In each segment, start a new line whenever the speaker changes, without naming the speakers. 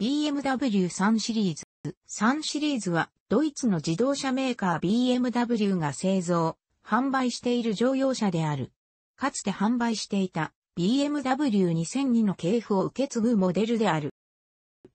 BMW 3シリーズ。3シリーズはドイツの自動車メーカー BMW が製造、販売している乗用車である。かつて販売していた BMW2002 の系譜を受け継ぐモデルである。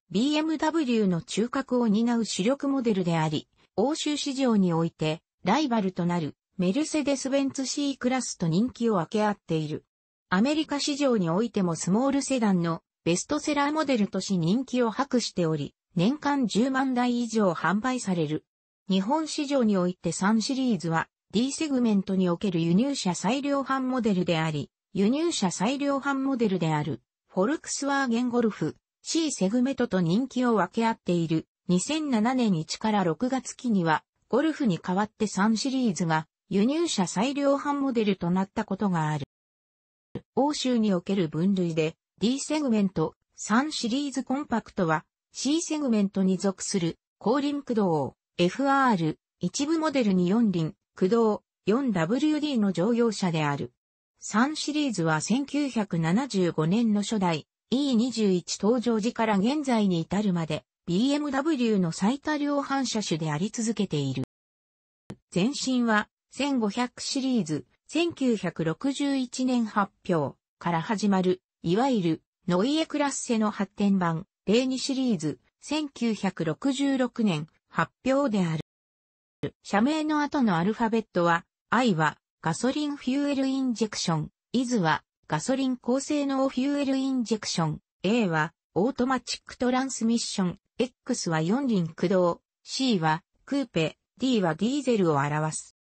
BMW の中核を担う主力モデルであり、欧州市場においてライバルとなるメルセデス・ベンツ C クラスと人気を分け合っている。アメリカ市場においてもスモールセダンのベストセラーモデルとし人気を博しており、年間10万台以上販売される。日本市場において3シリーズは D セグメントにおける輸入車最量販モデルであり、輸入車最量販モデルであるフォルクスワーゲンゴルフ C セグメントと人気を分け合っている2007年1から6月期にはゴルフに代わって3シリーズが輸入車最量販モデルとなったことがある。欧州における分類で D セグメント3シリーズコンパクトは C セグメントに属する後輪駆動を FR 一部モデルに4輪駆動 4WD の乗用車である。3シリーズは1975年の初代 E21 登場時から現在に至るまで BMW の最多量反射種であり続けている。前身は1500シリーズ1961年発表から始まるいわゆる、ノイエクラッセの発展版、例2シリーズ、1966年、発表である。社名の後のアルファベットは、I は、ガソリンフューエルインジェクション、IS は、ガソリン高性能フューエルインジェクション、A は、オートマチックトランスミッション、X は四輪駆動、C は、クーペ、D はディーゼルを表す。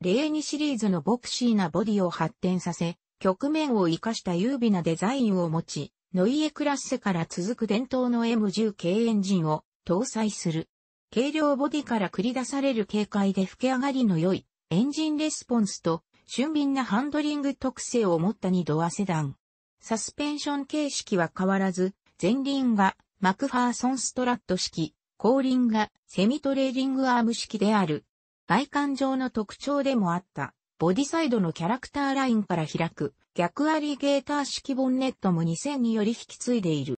例2シリーズのボクシーなボディを発展させ、局面を生かした優美なデザインを持ち、ノイエクラッセから続く伝統の M10 軽エンジンを搭載する。軽量ボディから繰り出される軽快で吹き上がりの良いエンジンレスポンスと俊敏なハンドリング特性を持った2ドアセダン。サスペンション形式は変わらず、前輪がマクファーソンストラット式、後輪がセミトレーリングアーム式である。外観上の特徴でもあった。ボディサイドのキャラクターラインから開く、逆アリゲーター式ボンネットも2000により引き継いでいる。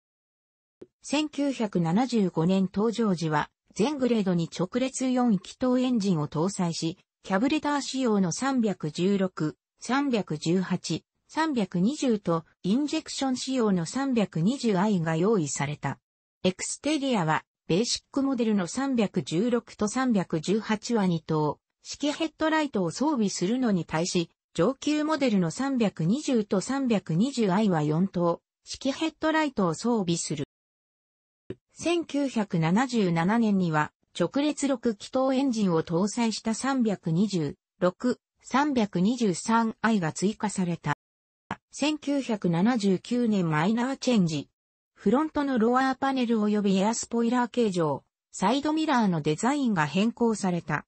1975年登場時は、全グレードに直列4気筒エンジンを搭載し、キャブレター仕様の316、318、320と、インジェクション仕様の 320i が用意された。エクステリアは、ベーシックモデルの316と318は2等、式ヘッドライトを装備するのに対し、上級モデルの320と 320i は4灯、式ヘッドライトを装備する。1977年には、直列6気筒エンジンを搭載した326、323i が追加された。1979年マイナーチェンジ。フロントのロアーパネル及びエアスポイラー形状、サイドミラーのデザインが変更された。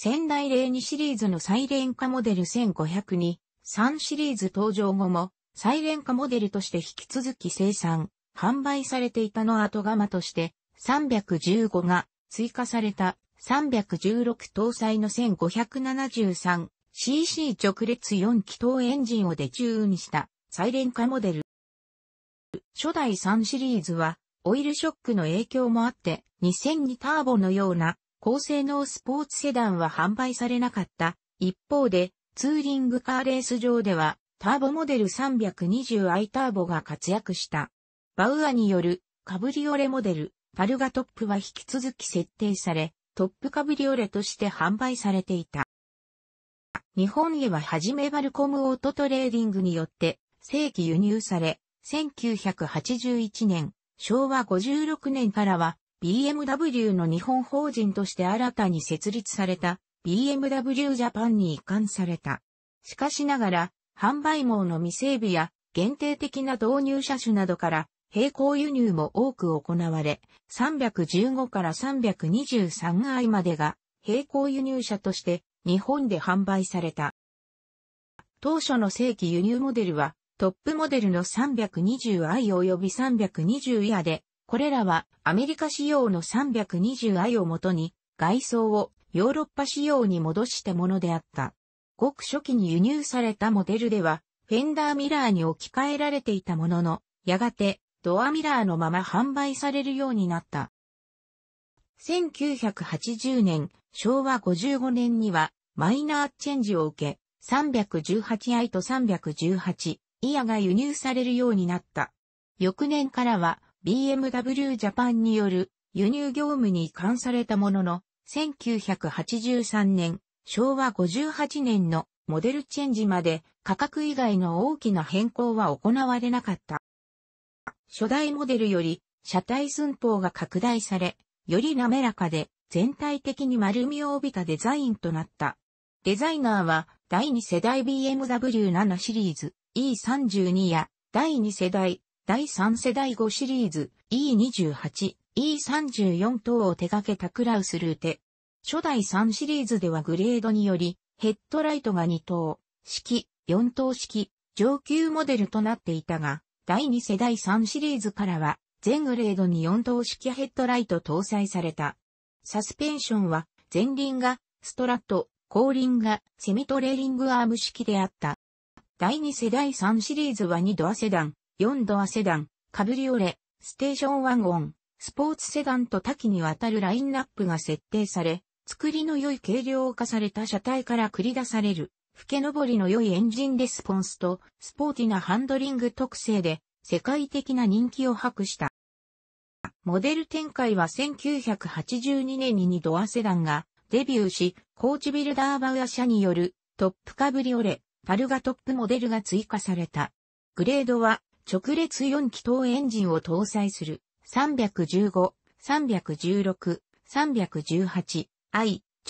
仙台0 2シリーズのサイレン化モデル1500に、3シリーズ登場後も、サイレン化モデルとして引き続き生産、販売されていたの後釜として、315が追加された316搭載の 1573cc 直列4気筒エンジンをデチューンしたレン化モデル。初代3シリーズは、オイルショックの影響もあって、2002ターボのような高性能スポーツセダンは販売されなかった。一方で、ツーリングカーレース上では、ターボモデル 320i ターボが活躍した。バウアによるカブリオレモデル、パルガトップは引き続き設定され、トップカブリオレとして販売されていた。日本へははじめバルコムオートトレーディングによって正規輸入され、1981年、昭和56年からは BMW の日本法人として新たに設立された BMW ジャパンに移管された。しかしながら、販売網の未整備や限定的な導入車種などから並行輸入も多く行われ、315から 323i までが並行輸入車として日本で販売された。当初の正規輸入モデルはトップモデルの 320i 及び 320i でこれらはアメリカ仕様の 320i をもとに外装をヨーロッパ仕様に戻したものであった。ごく初期に輸入されたモデルでは、フェンダーミラーに置き換えられていたものの、やがてドアミラーのまま販売されるようになった。1980年、昭和55年にはマイナーチェンジを受け、318i と318イヤが輸入されるようになった。翌年からは BMW ジャパンによる輸入業務に移管されたものの、1983年、昭和58年のモデルチェンジまで価格以外の大きな変更は行われなかった。初代モデルより車体寸法が拡大され、より滑らかで全体的に丸みを帯びたデザインとなった。デザイナーは第2世代 BMW7 シリーズ E32 や第2世代第3世代5シリーズ E28、E34 等を手掛けたクラウス・ルーテ。初代3シリーズではグレードにより、ヘッドライトが2等式、4等式、上級モデルとなっていたが、第2世代3シリーズからは、全グレードに4等式ヘッドライト搭載された。サスペンションは、前輪が、ストラット、後輪が、セミトレーリングアーム式であった。第2世代3シリーズは2ドアセダン、4ドアセダン、カブリオレ、ステーションワンゴン、スポーツセダンと多岐にわたるラインナップが設定され、作りの良い軽量化された車体から繰り出される、吹け上りの良いエンジンレスポンスと、スポーティなハンドリング特性で、世界的な人気を博した。モデル展開は1982年に2ドアセダンがデビューし、コーチビルダーバウア社によるトップカブリオレ、パルガトップモデルが追加された。グレードは直列4気筒エンジンを搭載する315、316、318i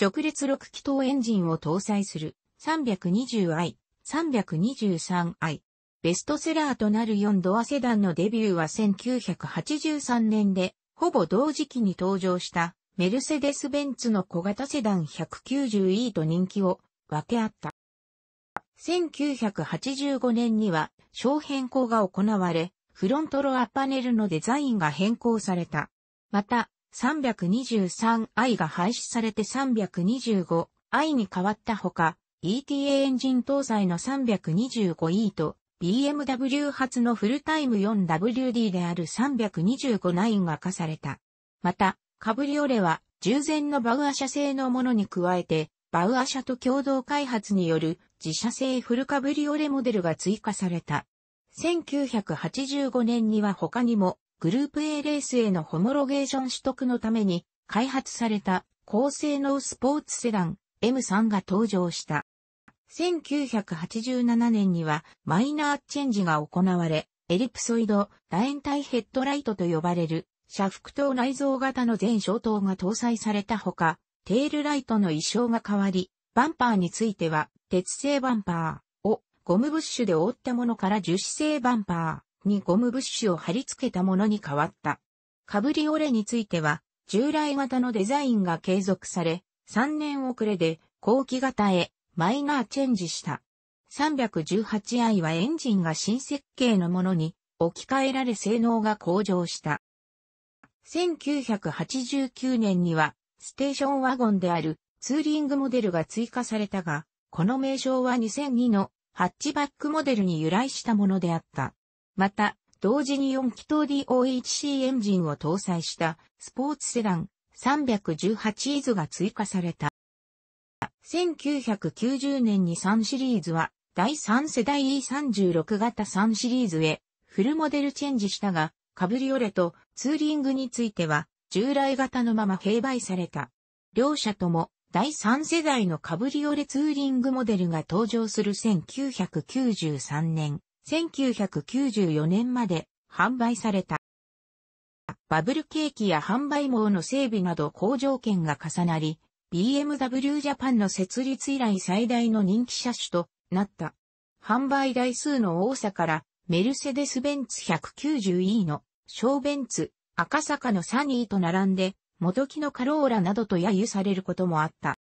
直列6気筒エンジンを搭載する 320i、323i。ベストセラーとなる4ドアセダンのデビューは1983年で、ほぼ同時期に登場したメルセデス・ベンツの小型セダン 190e と人気を分け合った。1985年には小変更が行われ、フロントロアパネルのデザインが変更された。また、323i が廃止されて 325i に変わったほか、ETA エンジン搭載の 325e と BMW 発のフルタイム 4WD である325-9が課された。また、カブリオレは従前のバウア社製のものに加えて、バウア社と共同開発による自社製フルカブリオレモデルが追加された。1985年には他にも、グループ A レースへのホモロゲーション取得のために開発された高性能スポーツセダン M3 が登場した。1987年にはマイナーチェンジが行われ、エリプソイド楕円体ヘッドライトと呼ばれる車腹灯内蔵型の全小灯が搭載されたほか、テールライトの衣装が変わり、バンパーについては、鉄製バンパーをゴムブッシュで覆ったものから樹脂製バンパーにゴムブッシュを貼り付けたものに変わった。カブリオレについては、従来型のデザインが継続され、3年遅れで後期型へマイナーチェンジした。318i はエンジンが新設計のものに置き換えられ性能が向上した。1989年にはステーションワゴンであるツーリングモデルが追加されたが、この名称は2002のハッチバックモデルに由来したものであった。また、同時に4気筒 DOHC エンジンを搭載したスポーツセダン318イズが追加された。1990年に3シリーズは第3世代 E36 型3シリーズへフルモデルチェンジしたが、カブリオレとツーリングについては従来型のまま併売された。両者とも第3世代のカブリオレツーリングモデルが登場する1993年、1994年まで販売された。バブル景気や販売網の整備など好条件が重なり、BMW ジャパンの設立以来最大の人気車種となった。販売台数の多さから、メルセデス・ベンツ 190E の小ベンツ、赤坂のサニーと並んで、元木のカローラなどと揶揄されることもあった。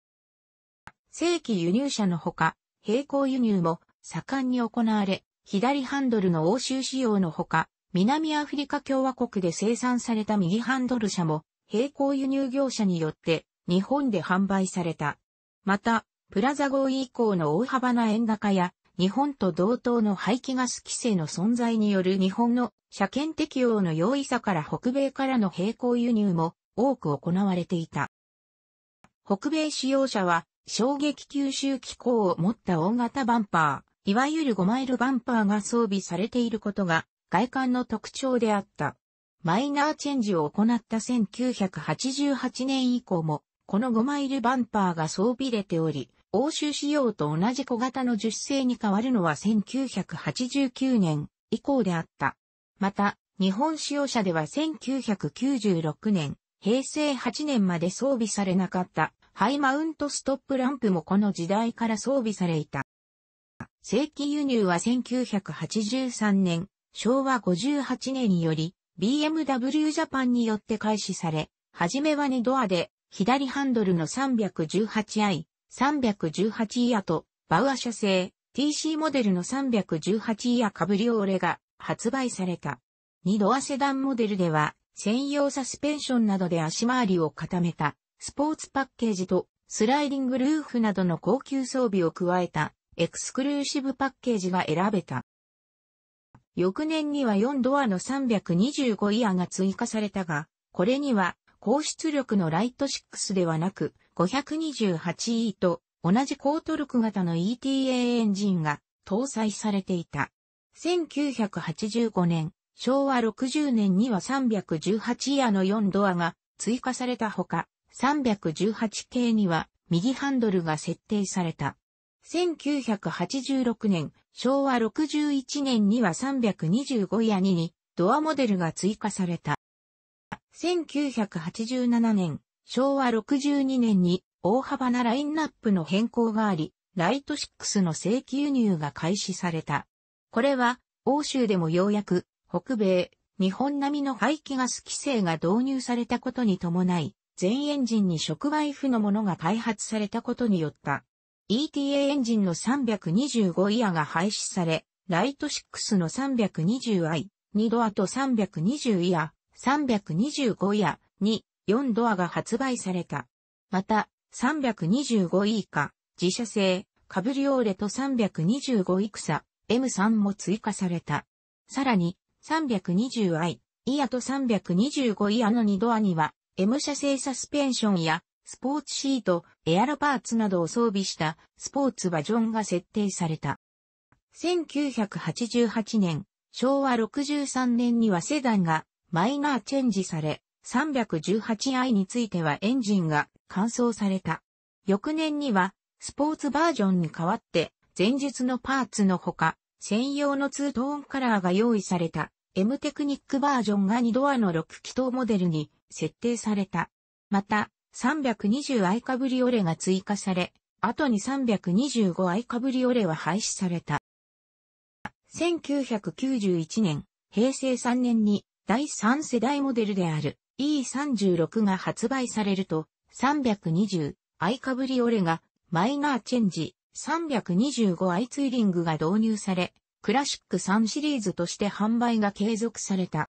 正規輸入車のほか、並行輸入も盛んに行われ、左ハンドルの欧州仕様のほか、南アフリカ共和国で生産された右ハンドル車も、並行輸入業者によって日本で販売された。また、プラザ合意以降の大幅な円高や、日本と同等の排気ガス規制の存在による日本の車検適用の容易さから北米からの並行輸入も多く行われていた。北米使用者は衝撃吸収機構を持った大型バンパー、いわゆる5マイルバンパーが装備されていることが外観の特徴であった。マイナーチェンジを行った1988年以降も、この5マイルバンパーが装備れており、欧州仕様と同じ小型の樹脂製に変わるのは1989年以降であった。また、日本使用者では1996年、平成8年まで装備されなかったハイマウントストップランプもこの時代から装備されいた。正規輸入は1983年、昭和58年により BMW ジャパンによって開始され、はじめは2ドアで左ハンドルの 318i、318イヤとバウア社製 TC モデルの318イヤカブリオーレが発売された。2ドアセダンモデルでは専用サスペンションなどで足回りを固めた、スポーツパッケージと、スライディングルーフなどの高級装備を加えた、エクスクルーシブパッケージが選べた。翌年には4ドアの325イヤーが追加されたが、これには高出力のライト6ではなく 528E と同じ高トルク型の ETA エンジンが搭載されていた。1985年、昭和60年には318イヤの4ドアが追加されたほか、318系には右ハンドルが設定された。1986年、昭和61年には325イヤ2にドアモデルが追加された。1987年、昭和62年に大幅なラインナップの変更があり、ライト6の正規輸入が開始された。これは、欧州でもようやく北米、日本並みの排気ガス規制が導入されたことに伴い、全エンジンに触媒負のものが開発されたことによった。ETA エンジンの3 2 5イヤが廃止され、ライト6の 320i、2ドアと3 2 0イヤ、325イヤ、2、4ドアが発売された。また、325以下、自社製、カブリオーレと325イクサ、M3 も追加された。さらに、320i、イヤと325イヤの2ドアには、M 車製サスペンションや、スポーツシート、エアロパーツなどを装備したスポーツバージョンが設定された。1988年、昭和63年にはセダンがマイナーチェンジされ、318i についてはエンジンが換装された。翌年にはスポーツバージョンに代わって前述のパーツのほか、専用のツートーンカラーが用意された M テクニックバージョンが2ドアの6気筒モデルに設定された。また、320アイカブリオレが追加され、後に325アイカブリオレは廃止された。1991年、平成3年に第3世代モデルである E36 が発売されると、320アイカブリオレがマイナーチェンジ、325アイツイリングが導入され、クラシック3シリーズとして販売が継続された。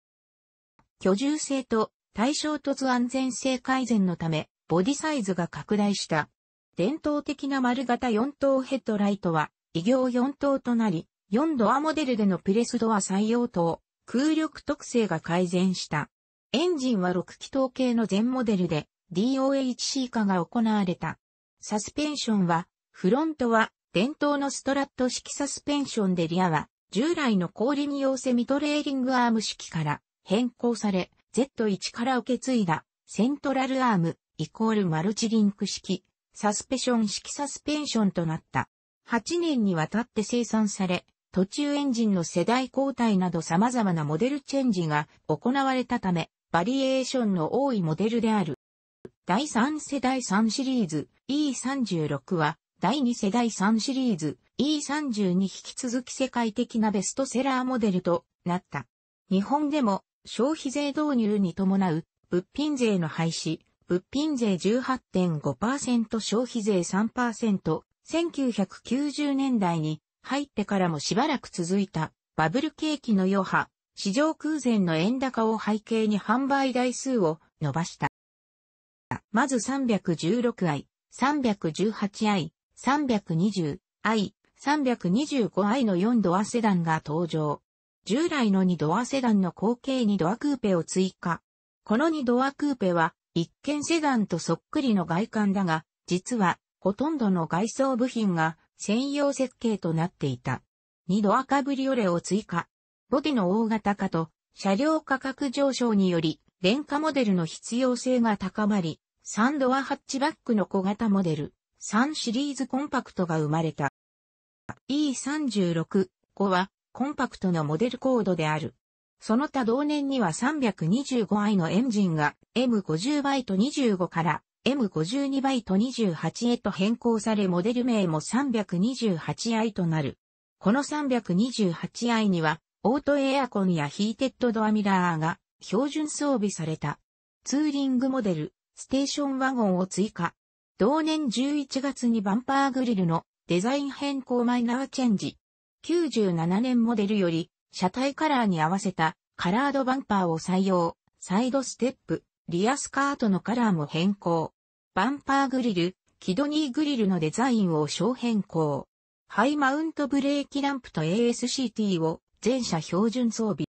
居住性と対象突安全性改善のため、ボディサイズが拡大した。伝統的な丸型4等ヘッドライトは、異形4等となり、4ドアモデルでのプレスドア採用等、空力特性が改善した。エンジンは6気筒系の全モデルで DOHC 化が行われた。サスペンションは、フロントは伝統のストラット式サスペンションでリアは、従来の氷に用セミトレーリングアーム式から変更され、Z1 から受け継いだセントラルアームイコールマルチリンク式サスペション式サスペンションとなった。8年にわたって生産され、途中エンジンの世代交代など様々なモデルチェンジが行われたため、バリエーションの多いモデルである。第3世代3シリーズ E36 は第2世代3シリーズ E30 に引き続き世界的なベストセラーモデルとなった。日本でも消費税導入に伴う物品税の廃止、物品税18.5%消費税3%、1990年代に入ってからもしばらく続いたバブル景気の余波、市場空前の円高を背景に販売台数を伸ばした。まず3 1 6愛、3 1 8愛、320i、325i の4ドアセダンが登場。従来の2ドアセダンの後継2ドアクーペを追加。この2ドアクーペは、一見セダンとそっくりの外観だが、実は、ほとんどの外装部品が専用設計となっていた。2ドアカブリオレを追加。ボディの大型化と車両価格上昇により、廉価モデルの必要性が高まり、3ドアハッチバックの小型モデル、3シリーズコンパクトが生まれた。E36、5はコンパクトのモデルコードである。その他同年には 325i のエンジンが M50 バイト25から M52 バイト28へと変更されモデル名も 328i となる。この 328i にはオートエアコンやヒーテッドドアミラーが標準装備された。ツーリングモデル、ステーションワゴンを追加。同年11月にバンパーグリルのデザイン変更マイナーチェンジ。97年モデルより車体カラーに合わせたカラードバンパーを採用。サイドステップ、リアスカートのカラーも変更。バンパーグリル、キドニーグリルのデザインを小変更。ハイマウントブレーキランプと ASCT を全車標準装備。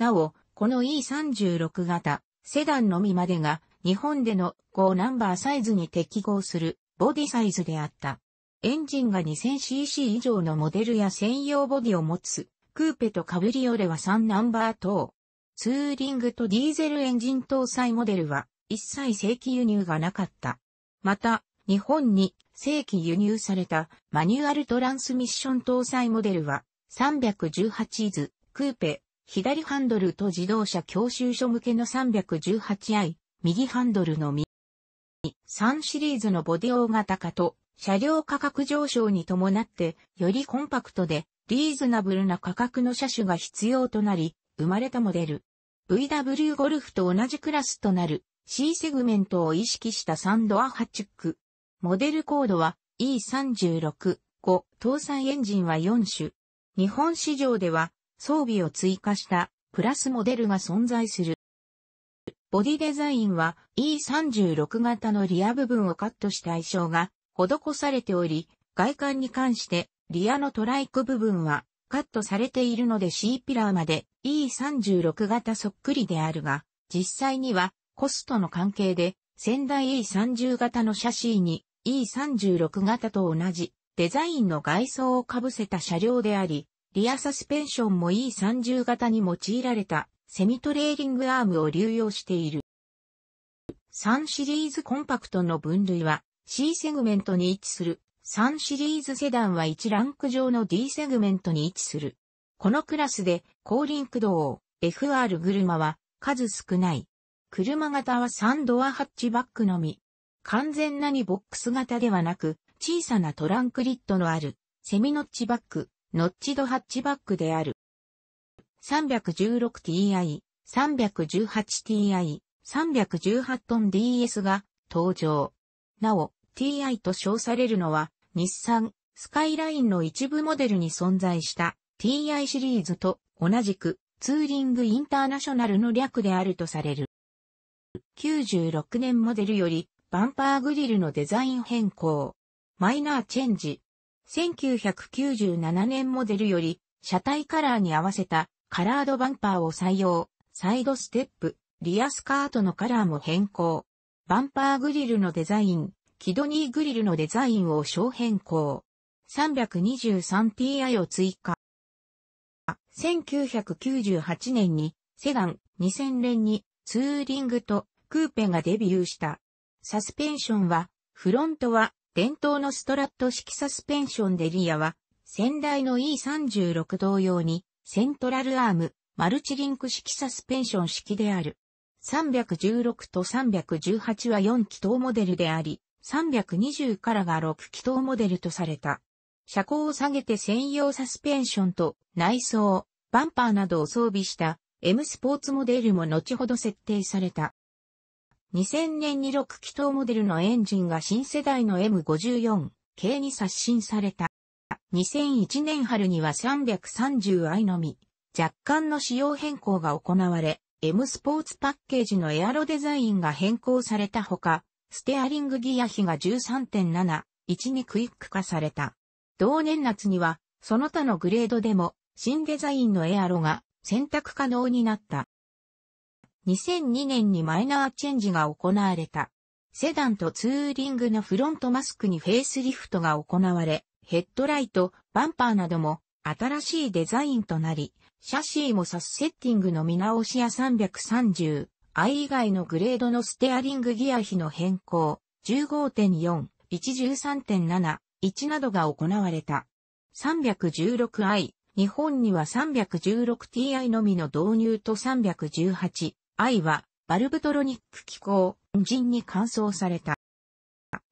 なお、この E36 型、セダンのみまでが日本での5ナンバーサイズに適合するボディサイズであった。エンジンが 2000cc 以上のモデルや専用ボディを持つ、クーペとカブリオレは3ナンバー等。ツーリングとディーゼルエンジン搭載モデルは一切正規輸入がなかった。また、日本に正規輸入されたマニュアルトランスミッション搭載モデルは318図、クーペ、左ハンドルと自動車教習所向けの 318i、右ハンドルのみ。3シリーズのボディ大型化と車両価格上昇に伴ってよりコンパクトでリーズナブルな価格の車種が必要となり生まれたモデル。VW ゴルフと同じクラスとなる C セグメントを意識したサンドアハチック。モデルコードは E36-5 搭載エンジンは4種。日本市場では装備を追加したプラスモデルが存在する。ボディデザインは E36 型のリア部分をカットした相性が施されており、外観に関してリアのトライク部分はカットされているので C ピラーまで E36 型そっくりであるが、実際にはコストの関係で先代 E30 型のシャシーに E36 型と同じデザインの外装を被せた車両であり、リアサスペンションも E30 型に用いられたセミトレーリングアームを流用している。3シリーズコンパクトの分類は C セグメントに位置する。3シリーズセダンは1ランク上の D セグメントに位置する。このクラスで後輪駆動 FR 車は数少ない。車型は3ドアハッチバックのみ。完全なにボックス型ではなく、小さなトランクリットのある、セミノッチバック、ノッチドハッチバックである。316Ti、318Ti、318トン DS が登場。なお、Ti と称されるのは、日産、スカイラインの一部モデルに存在した Ti シリーズと同じくツーリングインターナショナルの略であるとされる。96年モデルよりバンパーグリルのデザイン変更。マイナーチェンジ。1997年モデルより車体カラーに合わせたカラードバンパーを採用、サイドステップ、リアスカートのカラーも変更。バンパーグリルのデザイン、キドニーグリルのデザインを小変更。323ti を追加。1998年にセダン2000年にツーリングとクーペがデビューした。サスペンションは、フロントは伝統のストラット式サスペンションでリアは先代の E36 同様にセントラルアーム、マルチリンク式サスペンション式である。316と318は4気筒モデルであり、320からが6気筒モデルとされた。車高を下げて専用サスペンションと内装、バンパーなどを装備した M スポーツモデルも後ほど設定された。2000年に6気筒モデルのエンジンが新世代の M54 系に刷新された。2001年春には 330i のみ、若干の仕様変更が行われ、M スポーツパッケージのエアロデザインが変更されたほか、ステアリングギア比が13.7、1にクイック化された。同年夏には、その他のグレードでも、新デザインのエアロが選択可能になった。2002年にマイナーチェンジが行われた。セダンとツーリングのフロントマスクにフェイスリフトが行われ、ヘッドライト、バンパーなども新しいデザインとなり、シャシーもサスセッティングの見直しや 330i 以外のグレードのステアリングギア比の変更、15.4、113.7、1などが行われた。316i、日本には 316ti のみの導入と 318i は、バルブトロニック機構、人に換装された。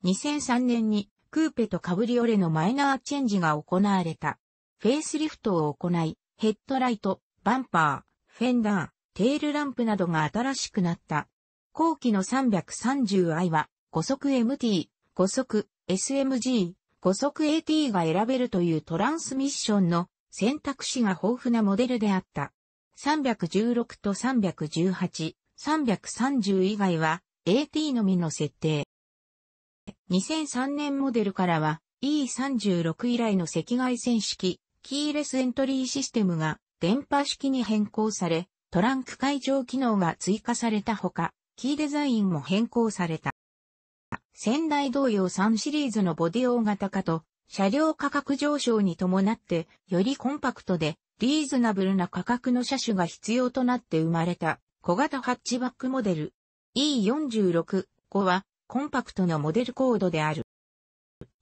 2003年にクーペとカブリオレのマイナーチェンジが行われた。フェイスリフトを行い、ヘッドライト、バンパー、フェンダー、テールランプなどが新しくなった。後期の 330i は、5速 MT、5速 SMG、5速 AT が選べるというトランスミッションの選択肢が豊富なモデルであった。316と318、330以外は AT のみの設定。2003年モデルからは E36 以来の赤外線式キーレスエントリーシステムが電波式に変更され、トランク解錠機能が追加されたほか、キーデザインも変更された。仙台同様3シリーズのボディ大型化と、車両価格上昇に伴って、よりコンパクトで、リーズナブルな価格の車種が必要となって生まれた、小型ハッチバックモデル。E46、5は、コンパクトのモデルコードである。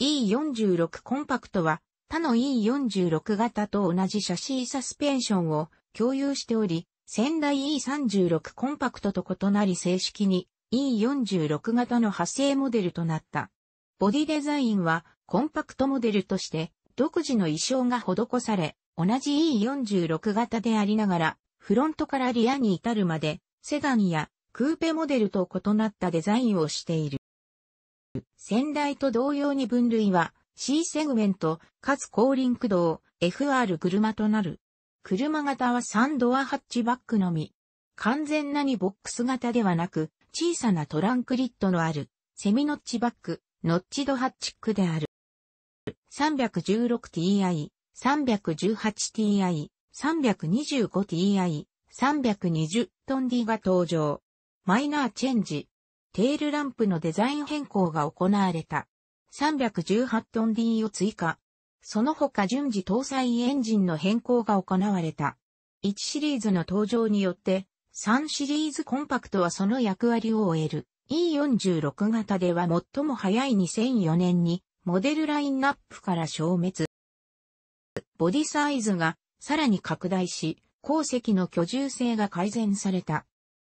E46 コンパクトは他の E46 型と同じシャシーサスペンションを共有しており、先代 E36 コンパクトと異なり正式に E46 型の派生モデルとなった。ボディデザインはコンパクトモデルとして独自の衣装が施され、同じ E46 型でありながら、フロントからリアに至るまで、セダンやクーペモデルと異なったデザインをしている。先代と同様に分類は C セグメント、かつ後輪駆動、FR 車となる。車型は3ドアハッチバックのみ。完全なにボックス型ではなく、小さなトランクリットのある、セミノッチバック、ノッチドハッチックである。316ti、318ti、325ti、320トン D が登場。マイナーチェンジ、テールランプのデザイン変更が行われた。318トン D を追加。その他順次搭載エンジンの変更が行われた。1シリーズの登場によって、3シリーズコンパクトはその役割を終える。E46 型では最も早い2004年に、モデルラインナップから消滅。ボディサイズがさらに拡大し、鉱石の居住性が改善された。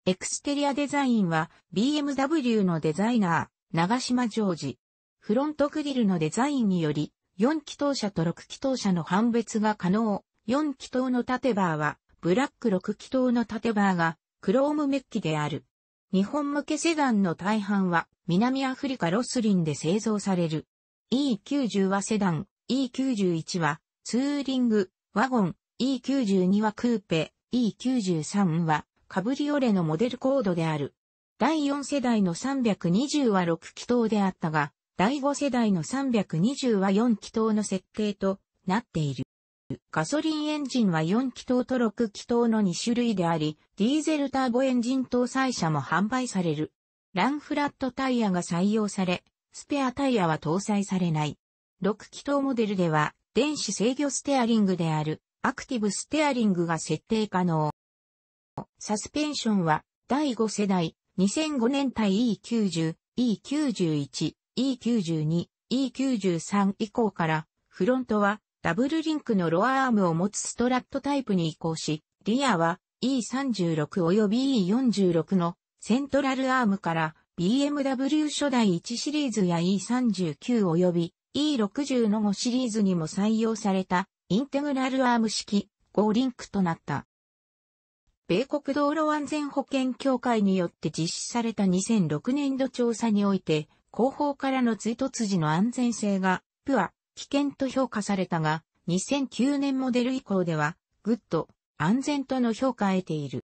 エクステリアデザインは BMW のデザイナー、長島ジョージ。フロントグリルのデザインにより、4気筒車と6気筒車の判別が可能。4気筒の縦バーは、ブラック6気筒の縦バーが、クロームメッキである。日本向けセダンの大半は、南アフリカロスリンで製造される。E90 はセダン、E91 は、ツーリング、ワゴン、E92 はクーペ、E93 は、カブリオレのモデルコードである。第4世代の320は6気筒であったが、第5世代の320は4気筒の設定となっている。ガソリンエンジンは4気筒と6気筒の2種類であり、ディーゼルターボエンジン搭載車も販売される。ランフラットタイヤが採用され、スペアタイヤは搭載されない。6気筒モデルでは、電子制御ステアリングである、アクティブステアリングが設定可能。サスペンションは第5世代2005年対 E90、E91、E92、E93 以降からフロントはダブルリンクのロアアームを持つストラットタイプに移行し、リアは E36 及び E46 のセントラルアームから BMW 初代1シリーズや E39 及び E60 の5シリーズにも採用されたインテグラルアーム式5リンクとなった。米国道路安全保険協会によって実施された2006年度調査において、後方からの追突時の安全性が、プア、危険と評価されたが、2009年モデル以降では、グッド、安全との評価を得ている。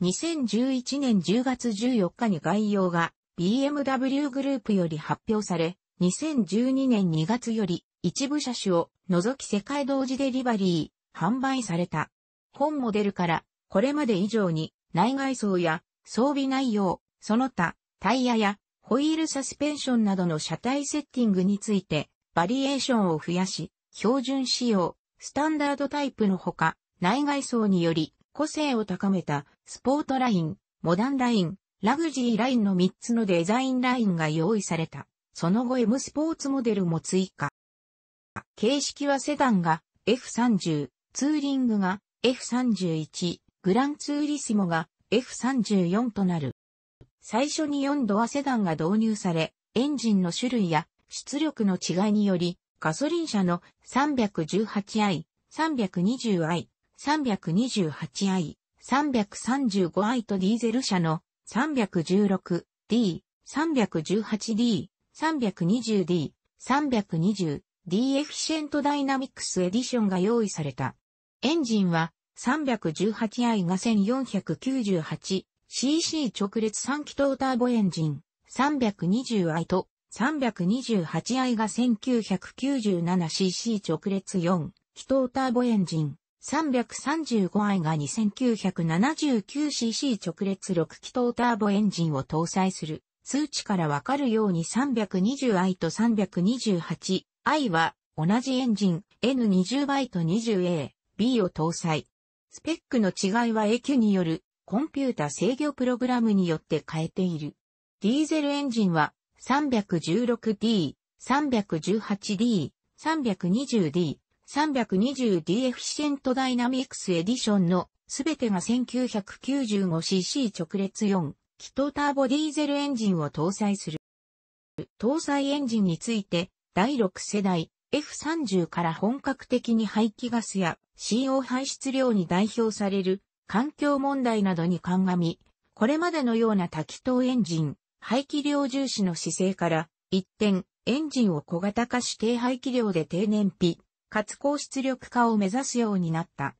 2011年10月14日に概要が BMW グループより発表され、2012年2月より一部車種を除き世界同時デリバリー、販売された。本モデルからこれまで以上に内外装や装備内容、その他、タイヤやホイールサスペンションなどの車体セッティングについて、バリエーションを増やし、標準仕様、スタンダードタイプのほか、内外装により個性を高めたスポートライン、モダンライン、ラグジーラインの3つのデザインラインが用意された。その後 M スポーツモデルも追加。形式はセダンが F30、ツーリングが F31、グランツーリスモが F34 となる。最初に4ドアセダンが導入され、エンジンの種類や出力の違いにより、ガソリン車の 318i、320i、328i、335i とディーゼル車の 316D、318D、320D、320D エフィシェントダイナミックスエディションが用意された。エンジンは 318i が 1498cc 直列3気筒ターボエンジン 320i と 328i が 1997cc 直列4気筒ターボエンジン 335i が 2979cc 直列6気筒ターボエンジンを搭載する。数値からわかるように 320i と 328i は同じエンジン N20 倍と 20a、B を搭載。スペックの違いは AQ によるコンピュータ制御プログラムによって変えている。ディーゼルエンジンは 316D、318D、320D、320D エフィシェントダイナミクスエディションのすべてが 1995cc 直列4、気筒ターボディーゼルエンジンを搭載する。搭載エンジンについて第6世代 F30 から本格的に排気ガスや CO 排出量に代表される環境問題などに鑑み、これまでのような多気筒エンジン、排気量重視の姿勢から一転、エンジンを小型化し低排気量で低燃費、かつ高出力化を目指すようになった。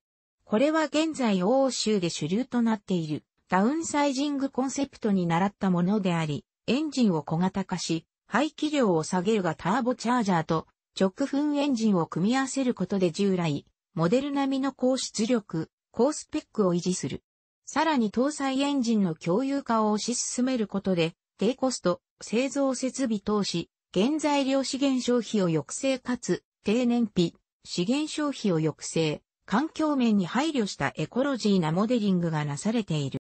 これは現在欧州で主流となっているダウンサイジングコンセプトに倣ったものであり、エンジンを小型化し、排気量を下げるがターボチャージャーと直噴エンジンを組み合わせることで従来、モデル並みの高出力、高スペックを維持する。さらに搭載エンジンの共有化を推し進めることで、低コスト、製造設備投資、原材料資源消費を抑制かつ、低燃費、資源消費を抑制、環境面に配慮したエコロジーなモデリングがなされている。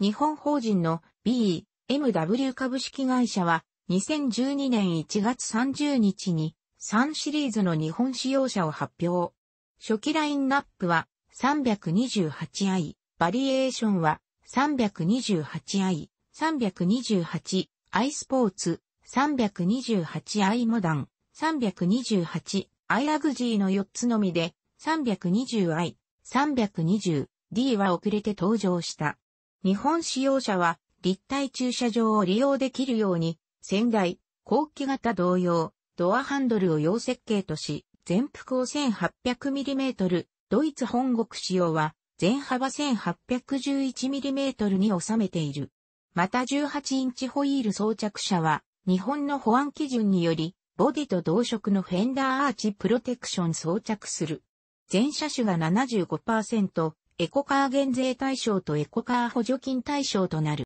日本法人の BEMW 株式会社は2012年1月30日に3シリーズの日本使用者を発表。初期ラインナップは 328i、バリエーションは 328i、328i スポーツ、328i モダン、328i ラグジーの4つのみで、320i、320d は遅れて登場した。日本使用者は立体駐車場を利用できるように、仙台、後期型同様、ドアハンドルを洋設計とし、全幅を 1800mm、ドイツ本国仕様は、全幅 1811mm に収めている。また18インチホイール装着車は、日本の保安基準により、ボディと同色のフェンダーアーチプロテクション装着する。全車種が75%、エコカー減税対象とエコカー補助金対象となる。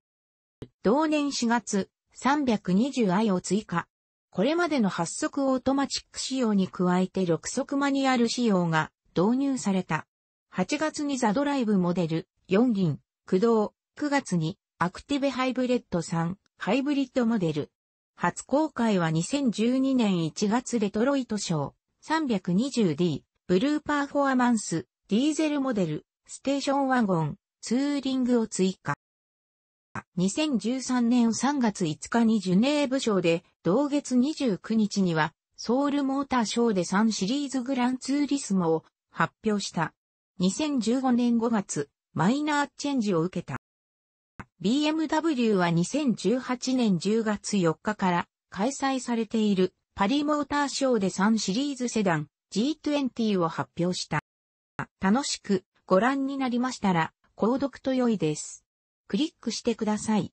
同年4月、320i を追加。これまでの8速オートマチック仕様に加えて6速マニュアル仕様が導入された。8月にザドライブモデル4輪駆動、9月にアクティブハイブレッド3ハイブリッドモデル。初公開は2012年1月レトロイト賞 320D ブルーパーフォアマンスディーゼルモデルステーションワゴンツーリングを追加。2013年3月5日にジュネーブ賞で、同月29日には、ソウルモーターショーで3シリーズグランツーリスモを発表した。2015年5月、マイナーチェンジを受けた。BMW は2018年10月4日から開催されているパリモーターショーで3シリーズセダン G20 を発表した。楽しくご覧になりましたら、購読と良いです。クリックしてください。